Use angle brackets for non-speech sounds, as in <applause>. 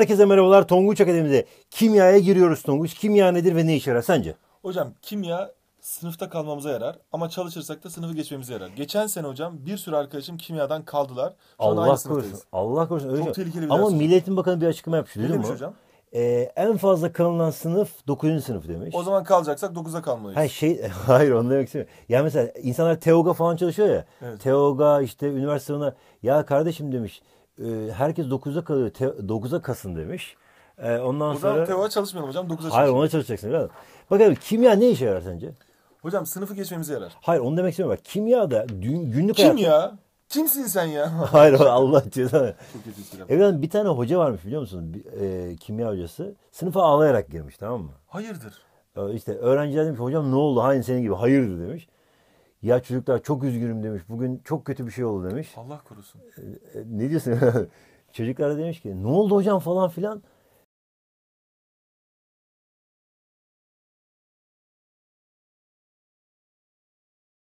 Herkese merhabalar Tonguç Akademi'de. Kimyaya giriyoruz Tonguç. Kimya nedir ve ne işe yarar sence? Hocam kimya sınıfta kalmamıza yarar ama çalışırsak da sınıfı geçmemize yarar. Geçen sene hocam bir sürü arkadaşım kimyadan kaldılar. Şu Allah korusun. Allah korusun. Çok tehlikeli bir Ama ders. Milliyetin Bakanı bir açıklama yapmıştı değil mi? hocam. Ee, en fazla kalınan sınıf 9. sınıf demiş. O zaman kalacaksak 9'a kalmalıyız. Ha, şey, <laughs> hayır onu demek istemiyorum. Ya mesela insanlar TEOG'a falan çalışıyor ya. Evet. TEOG'a işte üniversite sınavına ya kardeşim demiş e, herkes 9'a kalıyor. Te, 9'a kasın demiş. E, ondan Buradan sonra... Teva çalışmıyorum hocam 9'a çalışıyorum. Hayır ona çalışacaksın. Biraz. Bakalım kimya ne işe yarar sence? Hocam sınıfı geçmemize yarar. Hayır onu demek istemiyorum. Bak kimya da dün, günlük Kim hayat... ya? Kimsin sen ya? <laughs> Hayır Allah cezanı. Çok kötü bir tane hoca varmış biliyor musun? e, kimya hocası. Sınıfa ağlayarak girmiş tamam mı? Hayırdır? E, işte öğrenciler demiş hocam ne oldu? Aynı senin gibi hayırdır demiş. Ya çocuklar çok üzgünüm demiş. Bugün çok kötü bir şey oldu demiş. Allah korusun. Ee, e, ne diyorsun? <laughs> Çocuklara demiş ki ne oldu hocam falan filan.